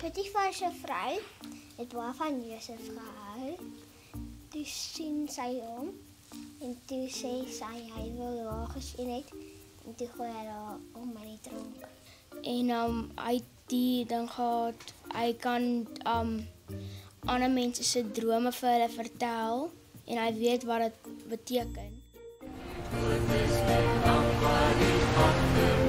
Pity van sy vrou het baie van Josef gehou. Toe sien sy hom en toe sê sy hy wil haar gesien het en toe gooi hy haar om in die tronk. En ehm um, hy die ding gehad, hy kan ehm um, ander mense se drome vir hulle vertel en hy weet wat dit beteken. Goed is dit dan wat die God doen.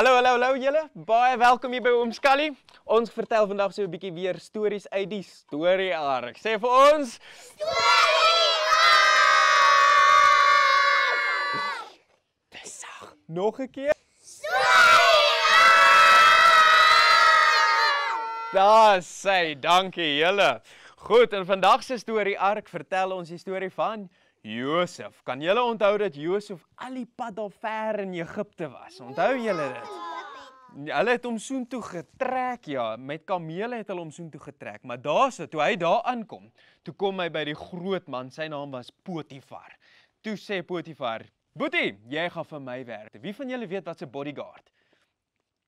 Hallo hallo hallo julle. Baie welkom hier by Oom Skali. Ons vertel vandag so 'n bietjie weer stories uit die storie ark. Sê vir ons storie. Dis sag. Nog 'n keer. Daas sê dankie julle. Goed, en vandag se storie ark vertel ons die storie van Josef. Kan julle onthou dat Josef al die pad daar ver in Egipte was? Onthou julle dit? Ja, ja, ja. Hulle het hom soontoe getrek, ja, met kamele het hulle hom soontoe getrek, maar daarse toe hy daar aankom, toe kom hy by die groot man, sy naam was Potifar. Toe sê Potifar: "Boetie, jy gaan vir my werk. Wie van julle weet wat 'n bodyguard is?"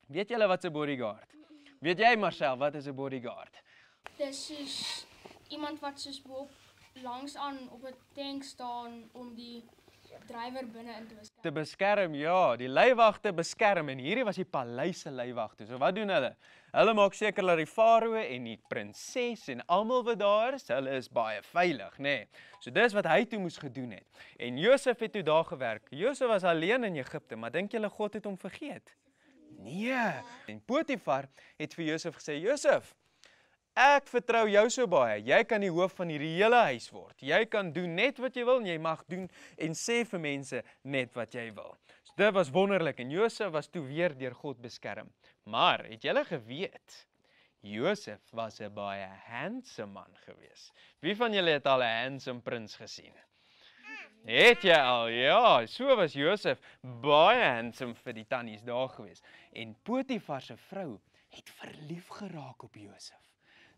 Weet julle wat 'n bodyguard is? Weet jy Marcel wat is 'n bodyguard? Dis iemand wat soos bo langs aan op 'n tank staan om die drywer binne in te beskerm. Te beskerm, ja, die leiwagte beskerm en hierdie was die paleise leiwagte. So wat doen hulle? Hulle maak seker dat die farao en die prinses en almal wat daar is, hulle is baie veilig, nê. Nee. So dis wat hy toe moes gedoen het. En Josef het toe daar gewerk. Josef was alleen in Egipte, maar dink julle God het hom vergeet? Nee. En Potifar het vir Josef gesê: "Josef, Ek vertrou jou so baie. Jy kan die hoof van hierdie hele huis word. Jy kan doen net wat jy wil en jy mag doen en sê vir mense net wat jy wil. So dit was wonderlik en Josef was toe weer deur God beskerm. Maar het julle geweet? Josef was 'n baie handsome man geweest. Wie van julle het al 'n handsome prins gesien? Het jy al? Ja, so was Josef baie handsome vir die tannies daar geweest en Potifar se vrou het verlief geraak op Josef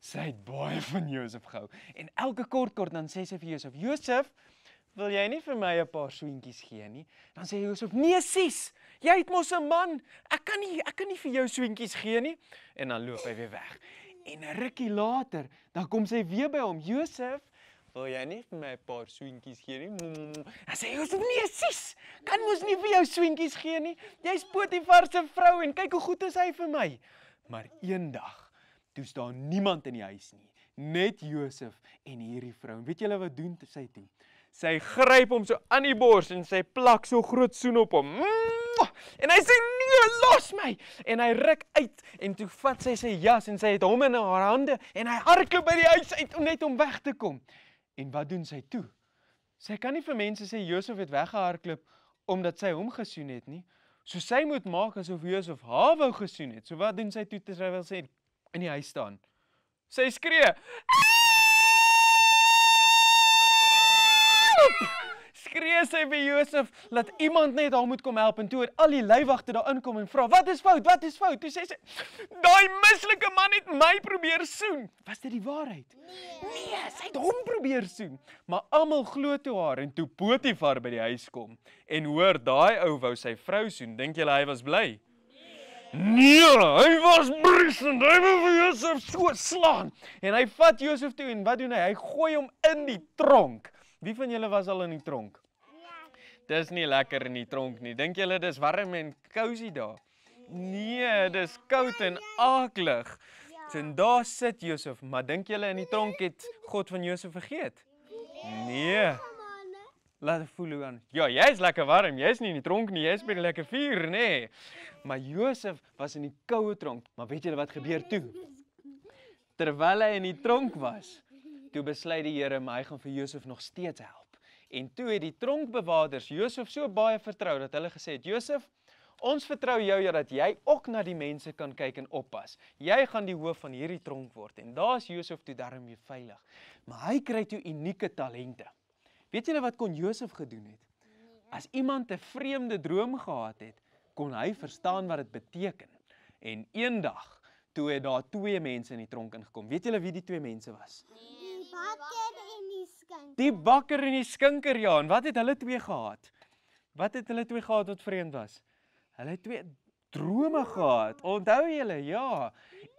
sy het baie van Josef gehou. En elke kort kort dan sê sy vir Josef: "Josef, wil jy nie vir my 'n paar swientjies gee nie?" Dan sê Josef: "Nee, sis. Jy het mos 'n man. Ek kan nie ek kan nie vir jou swientjies gee nie." En dan loop hy weer weg. En 'n rukkie later, dan kom sy weer by hom: "Josef, Wil jy net my paar swientjies gee nie? Hy sê Josef, nee, sis, kan mos nie vir jou swientjies gee nie. Jy's Potifar se vrou en kyk hoe goed is hy vir my. Maar eendag toe's daar niemand in die huis nie, net Josef en hierdie vrou. En weet julle wat doen sy toe? Sy gryp hom so aan die bors en sy plak so groot soen op hom. En hy sê nee, los my. En hy ruk uit en toe vat sy sy jas en sy het hom in haar hande en hy hardloop by die huis uit om net om weg te kom. En wat doen sy toe? Sy kan nie vir mense sê Josef het weggehardloop omdat sy hom gesoen het nie. So sy moet maak asof Josef haar wou gesoen het. So wat doen sy toe terwyl sy in die huis staan. Sy skree. Skree sy vir Josef dat iemand net haar moet kom help en toe het al die leiwagte daar inkom en vra, "Wat is fout? Wat is fout?" Toe sê sy, "Daai mislike man het my probeer soen." Was dit die waarheid? Nee, nee sy het hom probeer soen. Maar almal glo toe haar en toe Potifar by die huis kom en hoor daai ou wou sy vrou soen, dink jy hy was bly? Nee. Nee, hy was briesend. Hy wil vir Josef so slaan. En hy vat Josef toe en wat doen hy? Hy gooi hom in die tronk. Wie van julle was al in die tronk? Nee. Dis nie lekker in die tronk nie. Dink julle dis warm en cosy daar? Nee, dis koud en aaklig. En daar sit Josef, maar dink julle in die tronk het God van Josef vergeet? Nee. nee laat voel hoe aan. Ja, jy's lekker warm. Jy's nie in die tronk nie. Jy's by 'n lekker vuur, nê? Nee. Maar Josef was in die koue tronk. Maar weet julle wat gebeur toe? Terwyl hy in die tronk was, toe besluit die Here my gaan vir Josef nog steeds help. En toe het die tronkbewakers Josef so baie vertrou dat hulle gesê het: "Josef, ons vertrou jou ja dat jy ook na die mense kan kyk en oppas. Jy gaan die hoof van hierdie tronk word." En daar's Josef toe daarmee veilig. Maar hy kry toe unieke talente. Weet julle wat kon Josef gedoen het? As iemand 'n vreemde droom gehad het, kon hy verstaan wat dit beteken. En eendag toe het daar twee mense in die tronk ingekom. Weet julle wie die twee mense was? Die bakker en die skinker. Die bakker en die skinker ja, en wat het hulle twee gehad? Wat het hulle twee gehad wat vreemd was? Hulle het twee drome gehad. Onthou julle, ja.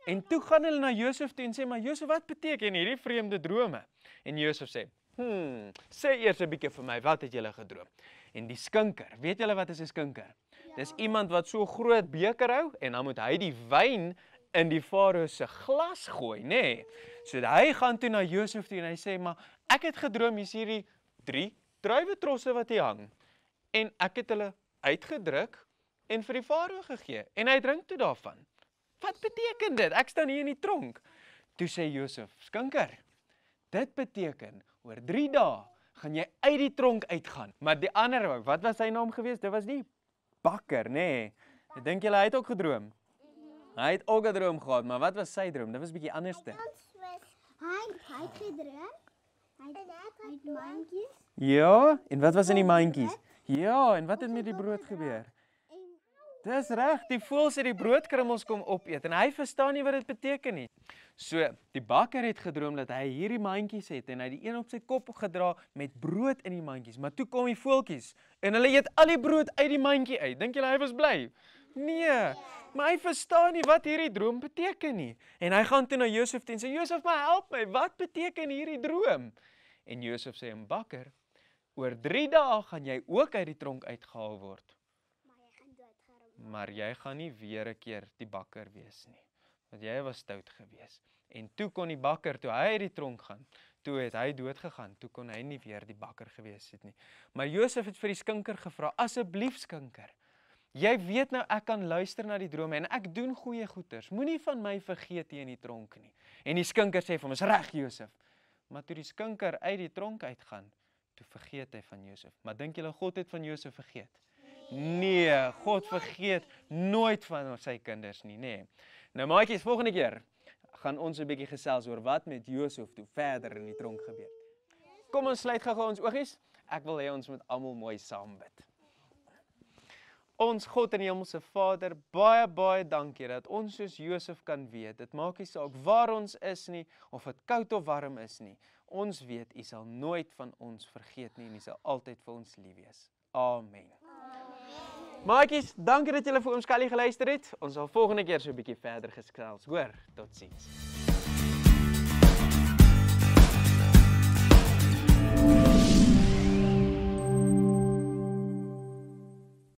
En toe gaan hulle na Josef toe en sê maar Josef, wat beteken hierdie vreemde drome? En Josef sê, Hmm, sê eers 'n bietjie vir my, wat het julle gedroom? En die skinker, weet julle wat is 'n skinker? Ja. Dis iemand wat so groot beker hou en dan moet hy die wyn in die farao se glas gooi, nê? Nee. So hy gaan toe na Josef toe en hy sê, "Maar ek het gedroom hier's hierdie 3 druiwetrosse wat hier hang en ek het hulle uitgedruk en vir die farao gegee en hy drink toe daarvan." Wat beteken dit? Ek staan hier in die tronk. Toe sê Josef, "Skinker, dit beteken oor 3 dae gaan jy uit die tronk uitgaan. Maar die ander, wat was sy naam geweest? Dit was nie Bakker, nê? Nee. Ek dink jy het ook gedroom. Hy het ook 'n droom gehad, maar wat was sy droom? Dit was bietjie anderste. Hy het hy het gedroom. Hy het hy het mandjies. Ja, en wat was in die mandjies? Ja, en wat het met die brood gebeur? Dis reg, die voëls het die broodkrummels kom opeet en hy verstaan nie wat dit beteken nie. So, die bakker het gedroom dat hy hierdie mandjies het en hy het die een op sy kop gedra met brood in die mandjies, maar toe kom die voeltjies en hulle eet al die brood uit die mandjie uit. Dink julle hy was bly? Nee. Maar hy verstaan nie wat hierdie droom beteken nie. En hy gaan toe na Josef en sê: "Josef, my help my. Wat beteken hierdie droom?" En Josef sê: "Bakker, oor 3 dae gaan jy ook uit die tronk uitgehaal word." maar jy gaan nie weer 'n keer die bakker wees nie want jy was stout geweest en toe kon die bakker toe hy uit die tronk gaan toe het hy dood gegaan toe kon hy nie weer die bakker geweest het nie maar Josef het vir die skinker gevra asseblief skinker jy weet nou ek kan luister na die drome en ek doen goeie goeders moenie van my vergeet hier in die tronk nie en die skinker sê vir hom is reg Josef maar toe die skinker uit die tronk uitgaan toe vergeet hy van Josef maar dink julle God het van Josef vergeet Nee, God vergeet nooit van sy kinders nie, nê. Nee. Nou maatjies, volgende keer gaan ons 'n bietjie gesels oor wat met Josef toe verder in die tronk gebeur het. Kom ons sluit gou-gou ons oogies. Ek wil hê ons moet almal mooi saam bid. Ons God en Hemelse Vader, baie baie dankie dat ons soos Josef kan weet. Dit maak nie saak waar ons is nie of dit koud of warm is nie. Ons weet U sal nooit van ons vergeet nie en U sal altyd vir ons lief wees. Amen. Maatjies, dankie dat julle vir Oom Skelly geluister het. Ons sal volgende keer so 'n bietjie verder gesels, hoor. Totsiens.